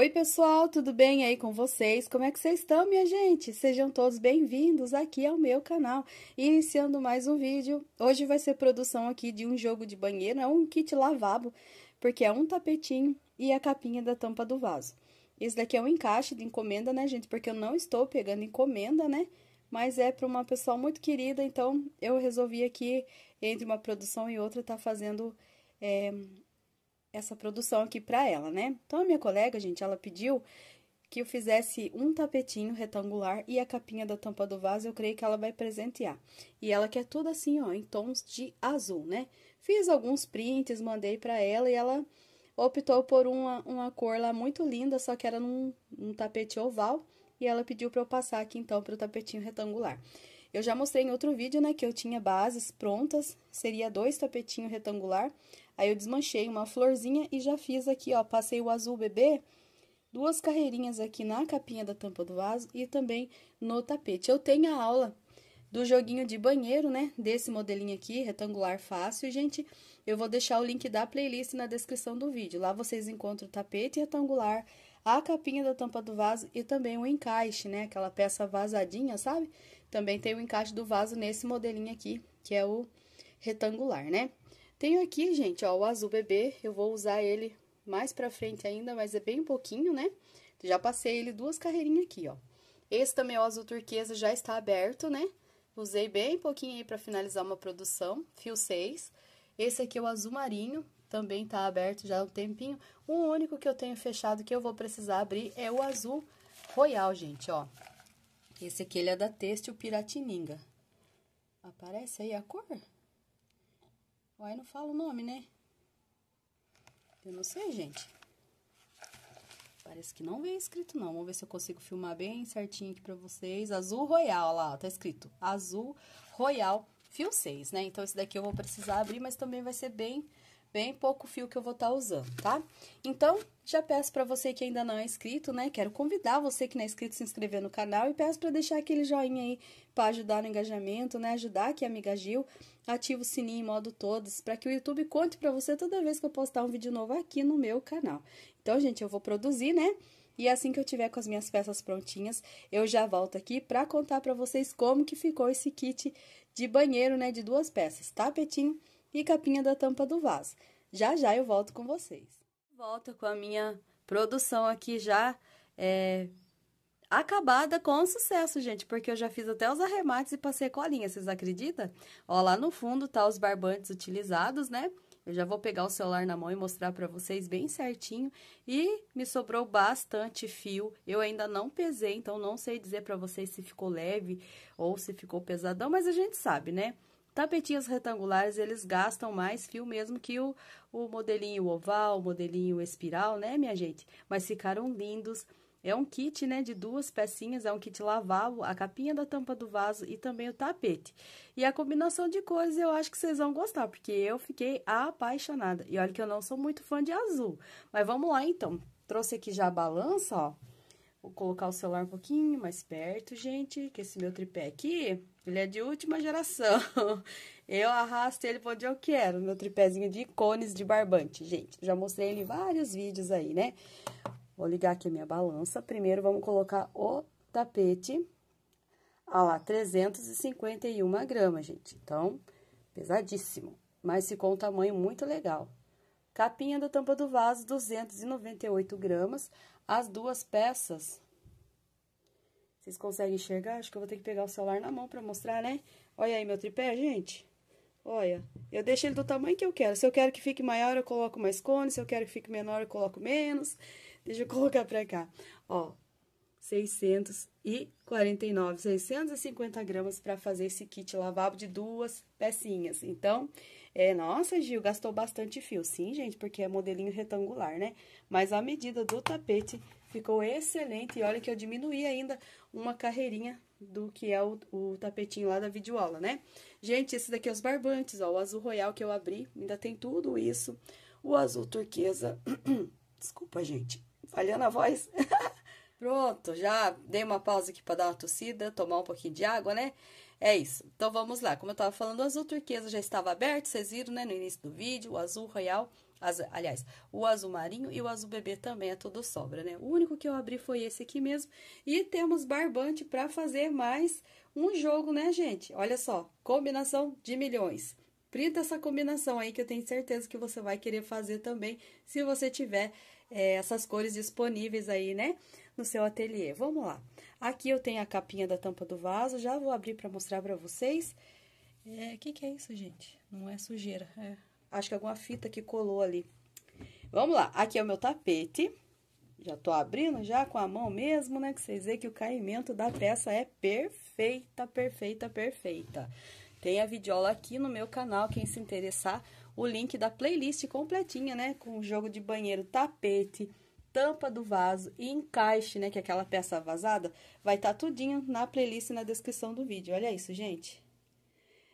Oi, pessoal, tudo bem aí com vocês? Como é que vocês estão, minha gente? Sejam todos bem-vindos aqui ao meu canal. Iniciando mais um vídeo, hoje vai ser produção aqui de um jogo de banheiro, é um kit lavabo, porque é um tapetinho e a capinha da tampa do vaso. Esse daqui é um encaixe de encomenda, né, gente? Porque eu não estou pegando encomenda, né? Mas é para uma pessoa muito querida, então eu resolvi aqui, entre uma produção e outra, tá fazendo... É essa produção aqui para ela, né? Então, a minha colega, gente, ela pediu que eu fizesse um tapetinho retangular e a capinha da tampa do vaso, eu creio que ela vai presentear. E ela quer tudo assim, ó, em tons de azul, né? Fiz alguns prints, mandei para ela e ela optou por uma, uma cor lá muito linda, só que era num, num tapete oval, e ela pediu para eu passar aqui então para o tapetinho retangular. Eu já mostrei em outro vídeo, né, que eu tinha bases prontas, seria dois tapetinhos retangular, aí eu desmanchei uma florzinha e já fiz aqui, ó, passei o azul bebê, duas carreirinhas aqui na capinha da tampa do vaso e também no tapete. Eu tenho a aula do joguinho de banheiro, né? Desse modelinho aqui, retangular fácil. E, gente, eu vou deixar o link da playlist na descrição do vídeo. Lá vocês encontram o tapete retangular, a capinha da tampa do vaso e também o encaixe, né? Aquela peça vazadinha, sabe? Também tem o encaixe do vaso nesse modelinho aqui, que é o retangular, né? Tenho aqui, gente, ó, o azul bebê, eu vou usar ele mais pra frente ainda, mas é bem pouquinho, né? Já passei ele duas carreirinhas aqui, ó. Esse também, o azul turquesa, já está aberto, né? Usei bem pouquinho aí pra finalizar uma produção, fio 6. Esse aqui é o azul marinho, também está aberto já há um tempinho. O único que eu tenho fechado que eu vou precisar abrir é o azul royal, gente, ó. Esse aqui ele é da Têxtil Piratininga. Aparece aí a cor? Uai, não fala o nome, né? Eu não sei, gente. Parece que não vem escrito, não. Vamos ver se eu consigo filmar bem certinho aqui pra vocês. Azul Royal, ó lá, ó, tá escrito. Azul Royal Fio 6, né? Então, esse daqui eu vou precisar abrir, mas também vai ser bem bem pouco fio que eu vou estar tá usando, tá? Então, já peço para você que ainda não é inscrito, né? Quero convidar você que não é inscrito a se inscrever no canal e peço para deixar aquele joinha aí para ajudar no engajamento, né? Ajudar aqui a amiga Gil. Ativa o sininho em modo todos para que o YouTube conte para você toda vez que eu postar um vídeo novo aqui no meu canal. Então, gente, eu vou produzir, né? E assim que eu tiver com as minhas peças prontinhas, eu já volto aqui para contar para vocês como que ficou esse kit de banheiro, né, de duas peças, tapetinho tá, e capinha da tampa do vaso. Já já eu volto com vocês. Volto com a minha produção aqui já é, acabada com sucesso, gente, porque eu já fiz até os arremates e passei colinha, vocês acreditam? Ó, lá no fundo tá os barbantes utilizados, né? Eu já vou pegar o celular na mão e mostrar para vocês bem certinho. E me sobrou bastante fio. Eu ainda não pesei, então não sei dizer para vocês se ficou leve ou se ficou pesadão, mas a gente sabe, né? Tapetinhos retangulares, eles gastam mais fio mesmo que o, o modelinho oval, o modelinho espiral, né, minha gente? Mas ficaram lindos. É um kit, né, de duas pecinhas, é um kit lavável, a capinha da tampa do vaso e também o tapete. E a combinação de cores eu acho que vocês vão gostar, porque eu fiquei apaixonada. E olha que eu não sou muito fã de azul. Mas vamos lá, então. Trouxe aqui já a balança, ó. Vou colocar o celular um pouquinho mais perto, gente, que esse meu tripé aqui ele é de última geração. Eu arrasto ele pra onde eu quero. Meu tripézinho de cones de barbante, gente. Já mostrei ele em vários vídeos aí, né? Vou ligar aqui a minha balança. Primeiro, vamos colocar o tapete. Ah lá, 351 gramas, gente. Então, pesadíssimo. Mas ficou um tamanho muito legal. Capinha da tampa do vaso, 298 gramas. As duas peças vocês conseguem enxergar? Acho que eu vou ter que pegar o celular na mão pra mostrar, né? Olha aí meu tripé, gente. Olha, eu deixo ele do tamanho que eu quero. Se eu quero que fique maior, eu coloco mais cone. Se eu quero que fique menor, eu coloco menos. Deixa eu colocar pra cá. Ó, 649, 650 gramas para fazer esse kit lavabo de duas pecinhas. Então, é, nossa, Gil, gastou bastante fio. Sim, gente, porque é modelinho retangular, né? Mas a medida do tapete Ficou excelente e olha que eu diminuí ainda uma carreirinha do que é o, o tapetinho lá da videoaula, né? Gente, esse daqui é os barbantes, ó, o azul royal que eu abri, ainda tem tudo isso. O azul turquesa, desculpa, gente, falhando a voz. Pronto, já dei uma pausa aqui para dar uma tossida, tomar um pouquinho de água, né? É isso. Então, vamos lá. Como eu estava falando, o azul turquesa já estava aberto, vocês viram, né, no início do vídeo, o azul royal as, aliás, o azul marinho e o azul bebê também é tudo sobra, né? O único que eu abri foi esse aqui mesmo. E temos barbante para fazer mais um jogo, né, gente? Olha só, combinação de milhões. Printa essa combinação aí que eu tenho certeza que você vai querer fazer também, se você tiver é, essas cores disponíveis aí, né, no seu ateliê. Vamos lá. Aqui eu tenho a capinha da tampa do vaso, já vou abrir para mostrar para vocês. O é, que que é isso, gente? Não é sujeira, é Acho que alguma fita que colou ali. Vamos lá, aqui é o meu tapete. Já tô abrindo já com a mão mesmo, né? Que vocês veem que o caimento da peça é perfeita, perfeita, perfeita. Tem a videola aqui no meu canal, quem se interessar, o link da playlist completinha, né? Com jogo de banheiro, tapete, tampa do vaso e encaixe, né? Que é aquela peça vazada, vai estar tá tudinho na playlist na descrição do vídeo. Olha isso, gente.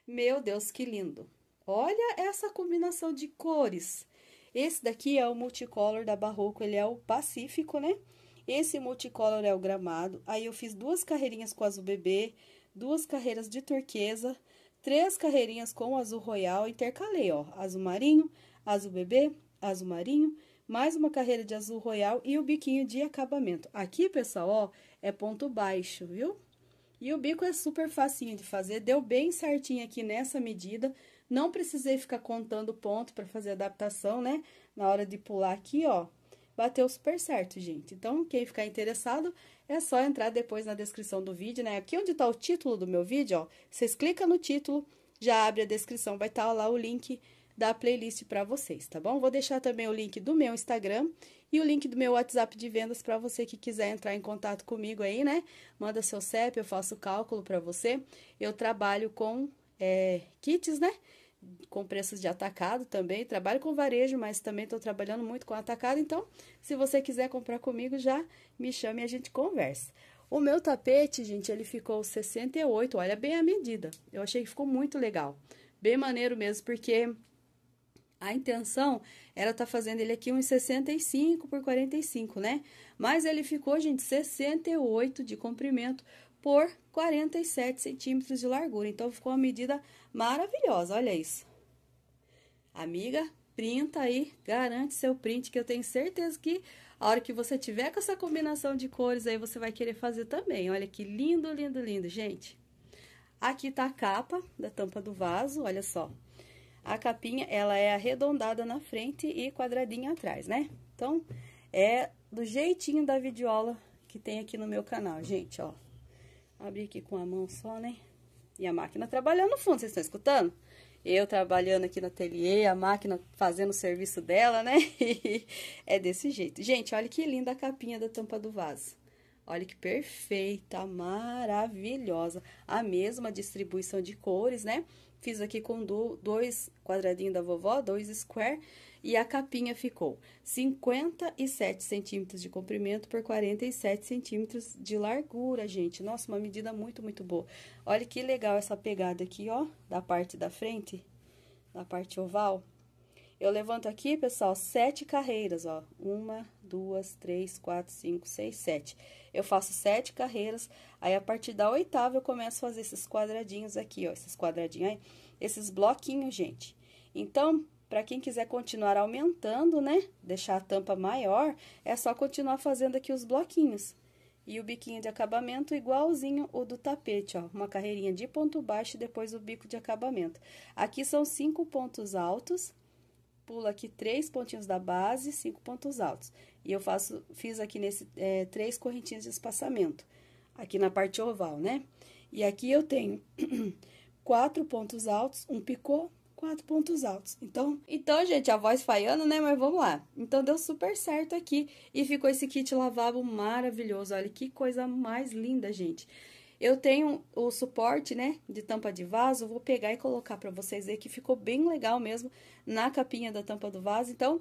Meu Deus, que lindo! Olha essa combinação de cores. Esse daqui é o multicolor da Barroco, ele é o pacífico, né? Esse multicolor é o gramado. Aí eu fiz duas carreirinhas com azul bebê, duas carreiras de turquesa, três carreirinhas com azul royal, intercalei, ó, azul marinho, azul bebê, azul marinho, mais uma carreira de azul royal e o biquinho de acabamento. Aqui, pessoal, ó, é ponto baixo, viu? E o bico é super facinho de fazer, deu bem certinho aqui nessa medida, não precisei ficar contando ponto para fazer adaptação, né? Na hora de pular aqui, ó, bateu super certo, gente. Então, quem ficar interessado, é só entrar depois na descrição do vídeo, né? Aqui onde tá o título do meu vídeo, ó, vocês clicam no título, já abre a descrição, vai estar tá lá o link da playlist para vocês, tá bom? Vou deixar também o link do meu Instagram e o link do meu WhatsApp de vendas para você que quiser entrar em contato comigo aí, né? Manda seu CEP, eu faço o cálculo para você. Eu trabalho com é, kits, né? Com preços de atacado também. Trabalho com varejo, mas também estou trabalhando muito com atacado. Então, se você quiser comprar comigo, já me chame e a gente conversa. O meu tapete, gente, ele ficou 68, olha bem a medida. Eu achei que ficou muito legal. Bem maneiro mesmo, porque a intenção era estar tá fazendo ele aqui uns 65 por 45, né? Mas ele ficou, gente, 68 de comprimento por 47 centímetros de largura. Então, ficou uma medida maravilhosa, olha isso. Amiga, printa aí, garante seu print, que eu tenho certeza que a hora que você tiver com essa combinação de cores aí, você vai querer fazer também. Olha que lindo, lindo, lindo, gente. Aqui tá a capa da tampa do vaso, olha só. A capinha, ela é arredondada na frente e quadradinha atrás, né? Então, é do jeitinho da videoaula que tem aqui no meu canal, gente, ó. Abrir aqui com a mão só, né? E a máquina trabalhando no fundo, vocês estão escutando? Eu trabalhando aqui no ateliê, a máquina fazendo o serviço dela, né? é desse jeito. Gente, olha que linda a capinha da tampa do vaso. Olha que perfeita, maravilhosa. A mesma distribuição de cores, né? Fiz aqui com dois quadradinhos da vovó, dois square e a capinha ficou 57 centímetros de comprimento por 47 centímetros de largura, gente. Nossa, uma medida muito, muito boa. Olha que legal essa pegada aqui, ó, da parte da frente, da parte oval. Eu levanto aqui, pessoal, sete carreiras, ó. Uma, duas, três, quatro, cinco, seis, sete. Eu faço sete carreiras, aí a partir da oitava eu começo a fazer esses quadradinhos aqui, ó. Esses quadradinhos aí, esses bloquinhos, gente. Então, para quem quiser continuar aumentando, né? Deixar a tampa maior, é só continuar fazendo aqui os bloquinhos. E o biquinho de acabamento igualzinho o do tapete, ó. Uma carreirinha de ponto baixo e depois o bico de acabamento. Aqui são cinco pontos altos. Pula aqui três pontinhos da base, cinco pontos altos. E eu faço, fiz aqui nesse é, três correntinhas de espaçamento. Aqui na parte oval, né? E aqui eu tenho quatro pontos altos, um picô, quatro pontos altos. Então, então, gente, a voz falhando, né? Mas vamos lá. Então deu super certo aqui e ficou esse kit lavabo maravilhoso. Olha que coisa mais linda, gente. Eu tenho o suporte, né, de tampa de vaso, vou pegar e colocar para vocês ver que ficou bem legal mesmo na capinha da tampa do vaso. Então,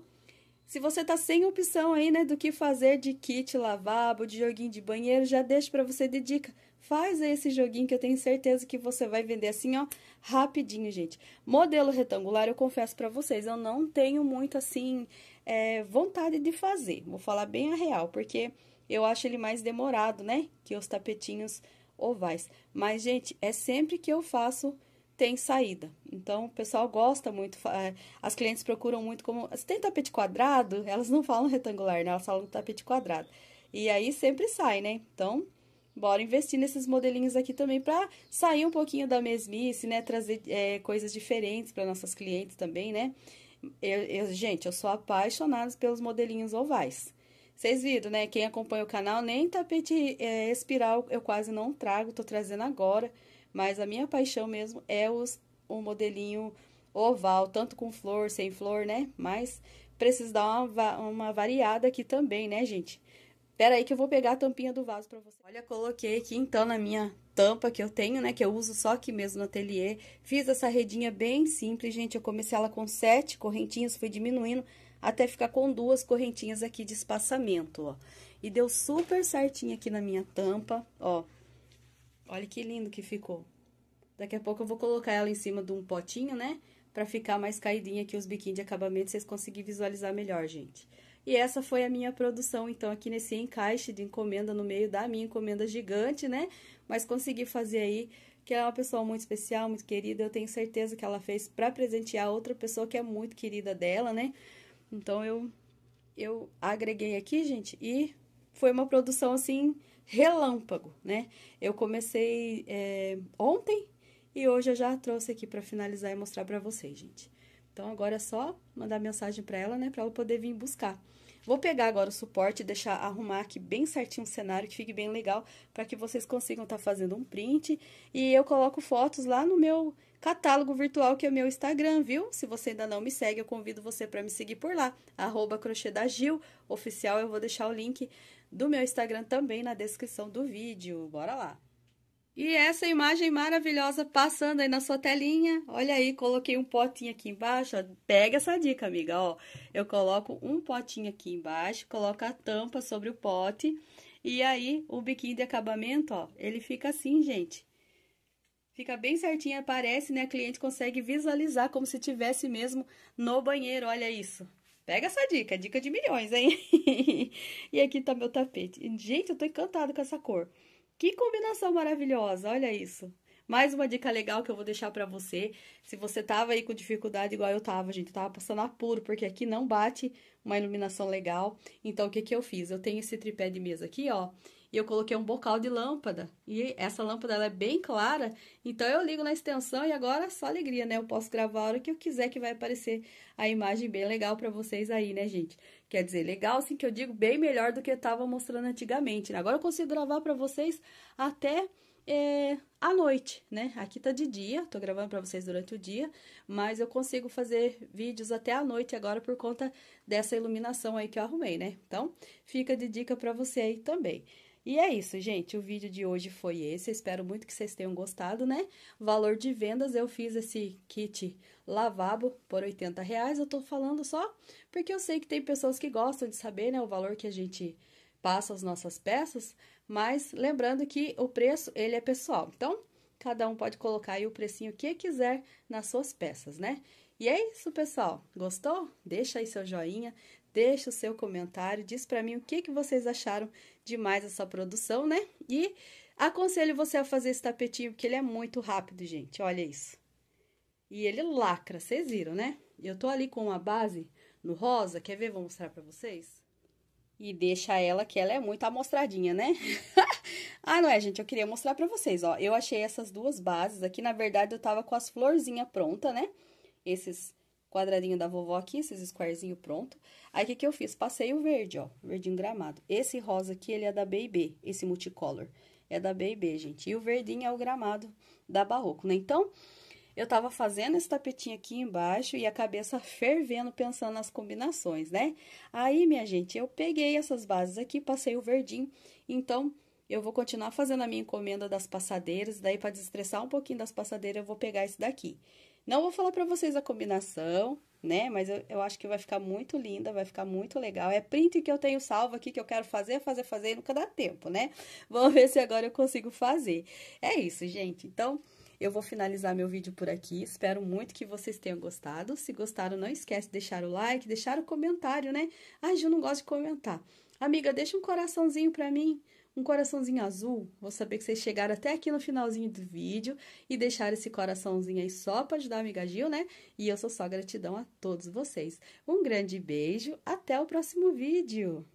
se você tá sem opção aí, né, do que fazer de kit lavabo, de joguinho de banheiro, já deixo para você de dica. Faz esse joguinho que eu tenho certeza que você vai vender assim, ó, rapidinho, gente. Modelo retangular, eu confesso para vocês, eu não tenho muito, assim, é, vontade de fazer. Vou falar bem a real, porque eu acho ele mais demorado, né? Que os tapetinhos ovais. Mas, gente, é sempre que eu faço tem saída. Então, o pessoal gosta muito, é, as clientes procuram muito como... Se tem tapete quadrado, elas não falam retangular, né? Elas falam tapete quadrado. E aí, sempre sai, né? Então, Bora investir nesses modelinhos aqui também para sair um pouquinho da mesmice, né? Trazer é, coisas diferentes para nossas clientes também, né? Eu, eu, gente, eu sou apaixonada pelos modelinhos ovais. Vocês viram, né? Quem acompanha o canal, nem tapete é, espiral eu quase não trago, tô trazendo agora. Mas a minha paixão mesmo é os, o modelinho oval, tanto com flor, sem flor, né? Mas preciso dar uma, uma variada aqui também, né, gente? Pera aí que eu vou pegar a tampinha do vaso para você. Olha, coloquei aqui então na minha tampa que eu tenho, né, que eu uso só aqui mesmo no ateliê. Fiz essa redinha bem simples, gente, eu comecei ela com sete correntinhas, fui diminuindo até ficar com duas correntinhas aqui de espaçamento, ó. E deu super certinho aqui na minha tampa, ó. Olha que lindo que ficou. Daqui a pouco eu vou colocar ela em cima de um potinho, né, pra ficar mais caidinha aqui os biquinhos de acabamento, vocês conseguirem visualizar melhor, gente. E essa foi a minha produção, então, aqui nesse encaixe de encomenda no meio da minha encomenda gigante, né? Mas consegui fazer aí, que é uma pessoa muito especial, muito querida. Eu tenho certeza que ela fez para presentear outra pessoa que é muito querida dela, né? Então, eu, eu agreguei aqui, gente, e foi uma produção, assim, relâmpago, né? Eu comecei é, ontem e hoje eu já trouxe aqui para finalizar e mostrar para vocês, gente. Então agora é só mandar mensagem para ela, né, para ela poder vir buscar. Vou pegar agora o suporte e deixar arrumar aqui bem certinho o cenário, que fique bem legal, para que vocês consigam estar tá fazendo um print. E eu coloco fotos lá no meu catálogo virtual, que é o meu Instagram, viu? Se você ainda não me segue, eu convido você para me seguir por lá, arroba oficial, eu vou deixar o link do meu Instagram também na descrição do vídeo. Bora lá! E essa imagem maravilhosa passando aí na sua telinha. Olha aí, coloquei um potinho aqui embaixo. Ó. Pega essa dica, amiga. Ó, eu coloco um potinho aqui embaixo, coloco a tampa sobre o pote. E aí, o biquinho de acabamento, ó, ele fica assim, gente. Fica bem certinho, aparece, né? A cliente consegue visualizar como se tivesse mesmo no banheiro. Olha isso. Pega essa dica, dica de milhões, hein? e aqui tá meu tapete. Gente, eu tô encantada com essa cor. Que combinação maravilhosa, olha isso. Mais uma dica legal que eu vou deixar para você. Se você tava aí com dificuldade igual eu tava, gente, eu tava passando apuro, porque aqui não bate uma iluminação legal. Então, o que que eu fiz? Eu tenho esse tripé de mesa aqui, ó, e eu coloquei um bocal de lâmpada. E essa lâmpada ela é bem clara, então eu ligo na extensão e agora é só alegria, né? Eu posso gravar a hora que eu quiser que vai aparecer a imagem bem legal para vocês aí, né, gente? Quer dizer, legal assim que eu digo bem melhor do que eu tava mostrando antigamente. Né? Agora eu consigo gravar para vocês até é, à noite, né? Aqui tá de dia, tô gravando para vocês durante o dia, mas eu consigo fazer vídeos até à noite agora por conta dessa iluminação aí que eu arrumei, né? Então, fica de dica para você aí também. E é isso, gente. O vídeo de hoje foi esse. Espero muito que vocês tenham gostado, né? Valor de vendas, eu fiz esse kit lavabo por 80 reais. Eu tô falando só porque eu sei que tem pessoas que gostam de saber, né? O valor que a gente passa as nossas peças. Mas lembrando que o preço, ele é pessoal. Então, cada um pode colocar aí o precinho que quiser nas suas peças, né? E é isso, pessoal. Gostou? Deixa aí seu joinha, deixa o seu comentário, diz para mim o que, que vocês acharam demais essa produção, né? E aconselho você a fazer esse tapetinho, porque ele é muito rápido, gente. Olha isso. E ele lacra, vocês viram, né? Eu tô ali com a base no rosa, quer ver? Vou mostrar pra vocês. E deixa ela, que ela é muito amostradinha, né? ah, não é, gente? Eu queria mostrar pra vocês, ó. Eu achei essas duas bases aqui. Na verdade, eu tava com as florzinhas pronta, né? Esses quadradinho da vovó aqui, esses squarezinhos pronto. Aí, o que, que eu fiz? Passei o verde, ó, verdinho gramado. Esse rosa aqui, ele é da B&B, esse multicolor. É da B&B, gente. E o verdinho é o gramado da Barroco, né? Então, eu tava fazendo esse tapetinho aqui embaixo e a cabeça fervendo, pensando nas combinações, né? Aí, minha gente, eu peguei essas bases aqui, passei o verdinho. Então, eu vou continuar fazendo a minha encomenda das passadeiras, daí para desestressar um pouquinho das passadeiras eu vou pegar esse daqui. Não vou falar para vocês a combinação, né? Mas eu, eu, acho que vai ficar muito linda, vai ficar muito legal. É print que eu tenho salvo aqui, que eu quero fazer, fazer, fazer e nunca dá tempo, né? Vamos ver se agora eu consigo fazer. É isso, gente. Então, eu vou finalizar meu vídeo por aqui. Espero muito que vocês tenham gostado. Se gostaram, não esquece de deixar o like, deixar o comentário, né? Ai, Ju, não gosto de comentar. Amiga, deixa um coraçãozinho pra mim um coraçãozinho azul, vou saber que vocês chegaram até aqui no finalzinho do vídeo e deixaram esse coraçãozinho aí só para ajudar a amiga Gil, né? E eu sou só gratidão a todos vocês. Um grande beijo, até o próximo vídeo!